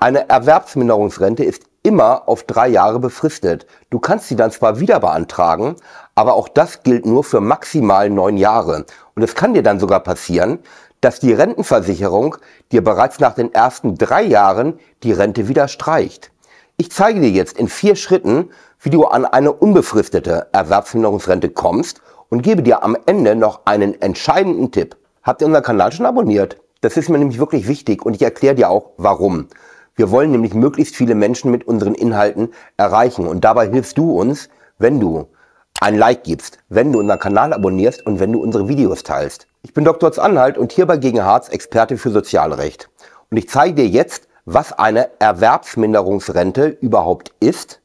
Eine Erwerbsminderungsrente ist immer auf drei Jahre befristet. Du kannst sie dann zwar wieder beantragen, aber auch das gilt nur für maximal neun Jahre. Und es kann dir dann sogar passieren, dass die Rentenversicherung dir bereits nach den ersten drei Jahren die Rente wieder streicht. Ich zeige dir jetzt in vier Schritten, wie du an eine unbefristete Erwerbsminderungsrente kommst und gebe dir am Ende noch einen entscheidenden Tipp. Habt ihr unseren Kanal schon abonniert? Das ist mir nämlich wirklich wichtig und ich erkläre dir auch, warum. Wir wollen nämlich möglichst viele Menschen mit unseren Inhalten erreichen und dabei hilfst du uns, wenn du ein Like gibst, wenn du unseren Kanal abonnierst und wenn du unsere Videos teilst. Ich bin Dr. Anhalt und hier bei Gegen Harz Experte für Sozialrecht. Und ich zeige dir jetzt, was eine Erwerbsminderungsrente überhaupt ist,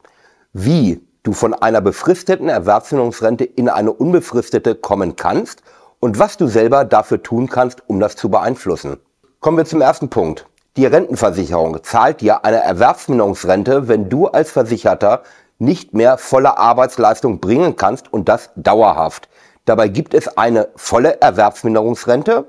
wie du von einer befristeten Erwerbsminderungsrente in eine unbefristete kommen kannst – und was du selber dafür tun kannst, um das zu beeinflussen. Kommen wir zum ersten Punkt. Die Rentenversicherung zahlt dir eine Erwerbsminderungsrente, wenn du als Versicherter nicht mehr volle Arbeitsleistung bringen kannst und das dauerhaft. Dabei gibt es eine volle Erwerbsminderungsrente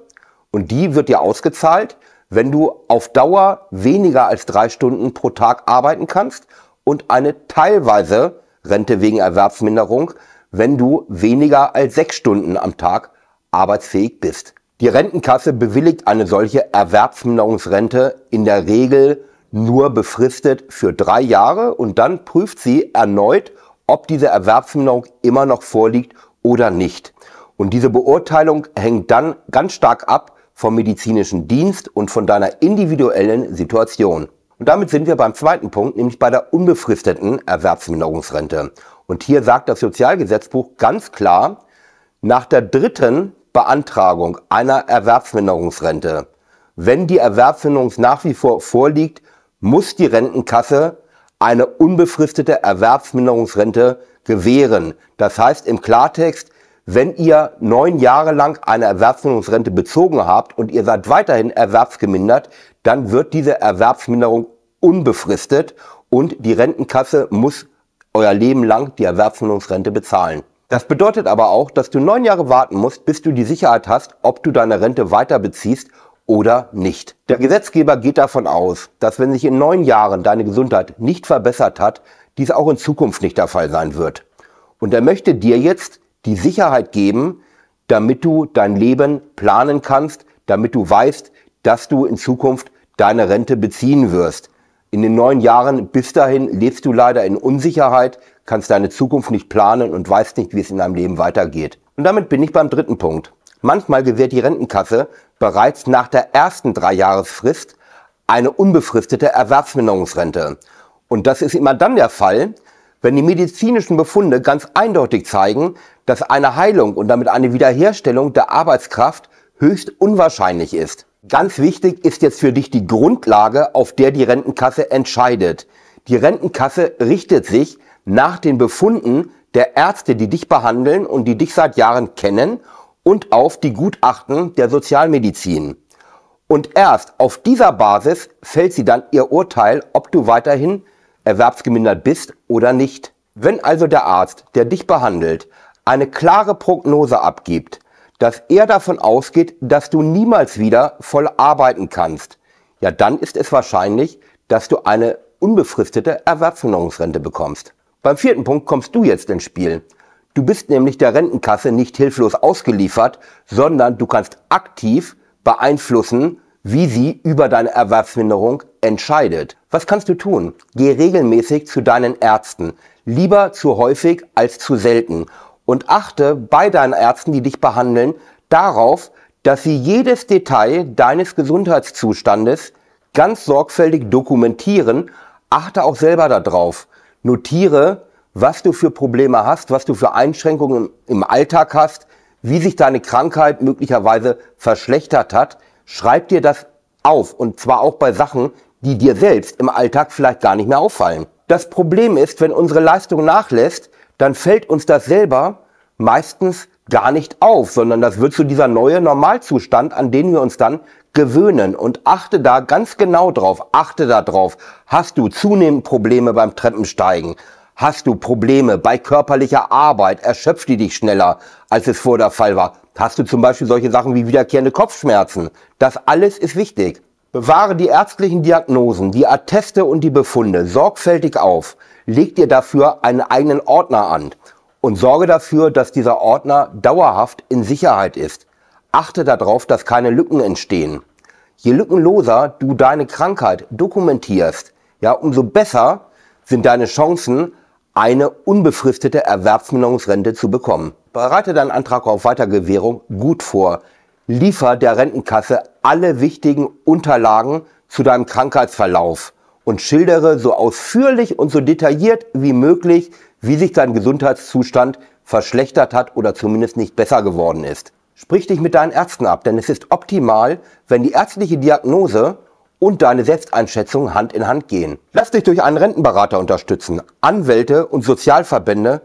und die wird dir ausgezahlt, wenn du auf Dauer weniger als drei Stunden pro Tag arbeiten kannst und eine teilweise Rente wegen Erwerbsminderung, wenn du weniger als sechs Stunden am Tag arbeitsfähig bist. Die Rentenkasse bewilligt eine solche Erwerbsminderungsrente in der Regel nur befristet für drei Jahre und dann prüft sie erneut, ob diese Erwerbsminderung immer noch vorliegt oder nicht. Und diese Beurteilung hängt dann ganz stark ab vom medizinischen Dienst und von deiner individuellen Situation. Und damit sind wir beim zweiten Punkt, nämlich bei der unbefristeten Erwerbsminderungsrente. Und hier sagt das Sozialgesetzbuch ganz klar, nach der dritten Beantragung einer Erwerbsminderungsrente. Wenn die Erwerbsminderung nach wie vor vorliegt, muss die Rentenkasse eine unbefristete Erwerbsminderungsrente gewähren. Das heißt im Klartext, wenn ihr neun Jahre lang eine Erwerbsminderungsrente bezogen habt und ihr seid weiterhin erwerbsgemindert, dann wird diese Erwerbsminderung unbefristet und die Rentenkasse muss euer Leben lang die Erwerbsminderungsrente bezahlen. Das bedeutet aber auch, dass du neun Jahre warten musst, bis du die Sicherheit hast, ob du deine Rente weiter beziehst oder nicht. Der Gesetzgeber geht davon aus, dass wenn sich in neun Jahren deine Gesundheit nicht verbessert hat, dies auch in Zukunft nicht der Fall sein wird. Und er möchte dir jetzt die Sicherheit geben, damit du dein Leben planen kannst, damit du weißt, dass du in Zukunft deine Rente beziehen wirst. In den neun Jahren bis dahin lebst du leider in Unsicherheit, kannst deine Zukunft nicht planen und weißt nicht, wie es in deinem Leben weitergeht. Und damit bin ich beim dritten Punkt. Manchmal gewährt die Rentenkasse bereits nach der ersten Dreijahresfrist eine unbefristete Erwerbsminderungsrente. Und das ist immer dann der Fall, wenn die medizinischen Befunde ganz eindeutig zeigen, dass eine Heilung und damit eine Wiederherstellung der Arbeitskraft höchst unwahrscheinlich ist. Ganz wichtig ist jetzt für dich die Grundlage, auf der die Rentenkasse entscheidet. Die Rentenkasse richtet sich nach den Befunden der Ärzte, die dich behandeln und die dich seit Jahren kennen und auf die Gutachten der Sozialmedizin. Und erst auf dieser Basis fällt sie dann ihr Urteil, ob du weiterhin erwerbsgemindert bist oder nicht. Wenn also der Arzt, der dich behandelt, eine klare Prognose abgibt, dass er davon ausgeht, dass du niemals wieder voll arbeiten kannst, ja dann ist es wahrscheinlich, dass du eine unbefristete Erwerbsminderungsrente bekommst. Beim vierten Punkt kommst du jetzt ins Spiel. Du bist nämlich der Rentenkasse nicht hilflos ausgeliefert, sondern du kannst aktiv beeinflussen, wie sie über deine Erwerbsminderung entscheidet. Was kannst du tun? Geh regelmäßig zu deinen Ärzten. Lieber zu häufig als zu selten und achte bei deinen Ärzten, die dich behandeln, darauf, dass sie jedes Detail deines Gesundheitszustandes ganz sorgfältig dokumentieren. Achte auch selber darauf. Notiere, was du für Probleme hast, was du für Einschränkungen im Alltag hast, wie sich deine Krankheit möglicherweise verschlechtert hat. Schreib dir das auf und zwar auch bei Sachen, die dir selbst im Alltag vielleicht gar nicht mehr auffallen. Das Problem ist, wenn unsere Leistung nachlässt, dann fällt uns das selber meistens gar nicht auf, sondern das wird zu dieser neue Normalzustand, an den wir uns dann gewöhnen. Und achte da ganz genau drauf, achte da drauf. Hast du zunehmend Probleme beim Treppensteigen? Hast du Probleme bei körperlicher Arbeit? Erschöpft die dich schneller, als es vor der Fall war? Hast du zum Beispiel solche Sachen wie wiederkehrende Kopfschmerzen? Das alles ist wichtig. Bewahre die ärztlichen Diagnosen, die Atteste und die Befunde sorgfältig auf leg dir dafür einen eigenen Ordner an und sorge dafür, dass dieser Ordner dauerhaft in Sicherheit ist. Achte darauf, dass keine Lücken entstehen. Je lückenloser du deine Krankheit dokumentierst, ja, umso besser sind deine Chancen, eine unbefristete Erwerbsminderungsrente zu bekommen. Bereite deinen Antrag auf Weitergewährung gut vor. Liefer der Rentenkasse alle wichtigen Unterlagen zu deinem Krankheitsverlauf und schildere so ausführlich und so detailliert wie möglich, wie sich dein Gesundheitszustand verschlechtert hat oder zumindest nicht besser geworden ist. Sprich dich mit deinen Ärzten ab, denn es ist optimal, wenn die ärztliche Diagnose und deine Selbsteinschätzung Hand in Hand gehen. Lass dich durch einen Rentenberater unterstützen. Anwälte und Sozialverbände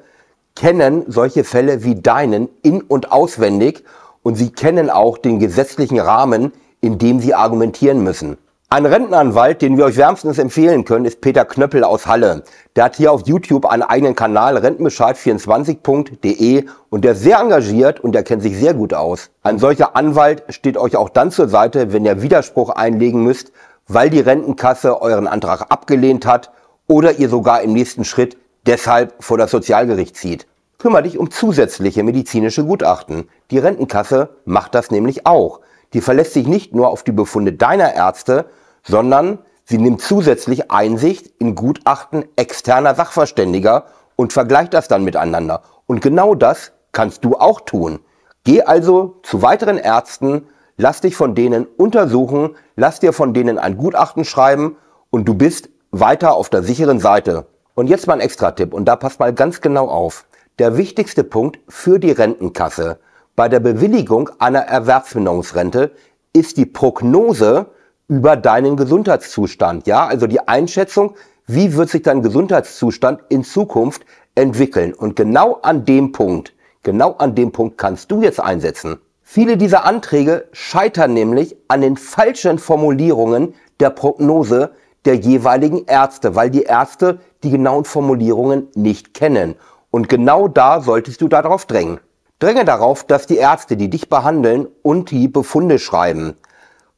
kennen solche Fälle wie deinen in und auswendig und sie kennen auch den gesetzlichen Rahmen, in dem sie argumentieren müssen. Ein Rentenanwalt, den wir euch wärmstens empfehlen können, ist Peter Knöppel aus Halle. Der hat hier auf YouTube einen eigenen Kanal rentenbescheid24.de und der ist sehr engagiert und der kennt sich sehr gut aus. Ein solcher Anwalt steht euch auch dann zur Seite, wenn ihr Widerspruch einlegen müsst, weil die Rentenkasse euren Antrag abgelehnt hat oder ihr sogar im nächsten Schritt deshalb vor das Sozialgericht zieht. Kümmer dich um zusätzliche medizinische Gutachten. Die Rentenkasse macht das nämlich auch. Die verlässt sich nicht nur auf die Befunde deiner Ärzte, sondern sie nimmt zusätzlich Einsicht in Gutachten externer Sachverständiger und vergleicht das dann miteinander. Und genau das kannst du auch tun. Geh also zu weiteren Ärzten, lass dich von denen untersuchen, lass dir von denen ein Gutachten schreiben und du bist weiter auf der sicheren Seite. Und jetzt mal ein Extra-Tipp und da passt mal ganz genau auf. Der wichtigste Punkt für die Rentenkasse bei der Bewilligung einer Erwerbsminderungsrente ist die Prognose über deinen Gesundheitszustand. Ja, also die Einschätzung, wie wird sich dein Gesundheitszustand in Zukunft entwickeln? Und genau an dem Punkt, genau an dem Punkt kannst du jetzt einsetzen. Viele dieser Anträge scheitern nämlich an den falschen Formulierungen der Prognose der jeweiligen Ärzte, weil die Ärzte die genauen Formulierungen nicht kennen. Und genau da solltest du darauf drängen. Dränge darauf, dass die Ärzte, die dich behandeln und die Befunde schreiben,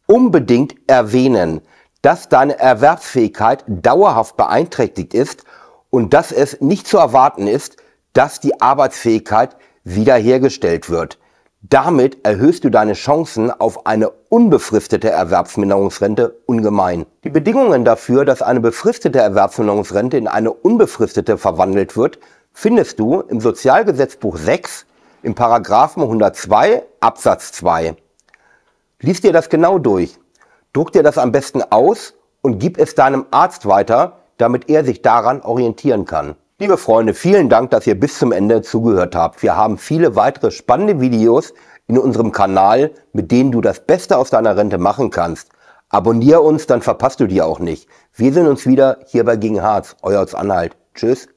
unbedingt erwähnen, dass deine Erwerbsfähigkeit dauerhaft beeinträchtigt ist und dass es nicht zu erwarten ist, dass die Arbeitsfähigkeit wiederhergestellt wird. Damit erhöhst du deine Chancen auf eine unbefristete Erwerbsminderungsrente ungemein. Die Bedingungen dafür, dass eine befristete Erwerbsminderungsrente in eine unbefristete verwandelt wird, findest du im Sozialgesetzbuch 6 im Paragraphen 102 Absatz 2. Lies dir das genau durch. Druck dir das am besten aus und gib es deinem Arzt weiter, damit er sich daran orientieren kann. Liebe Freunde, vielen Dank, dass ihr bis zum Ende zugehört habt. Wir haben viele weitere spannende Videos in unserem Kanal, mit denen du das Beste aus deiner Rente machen kannst. Abonnier uns, dann verpasst du die auch nicht. Wir sehen uns wieder hier bei Gegen Harz, euer Anhalt. Tschüss.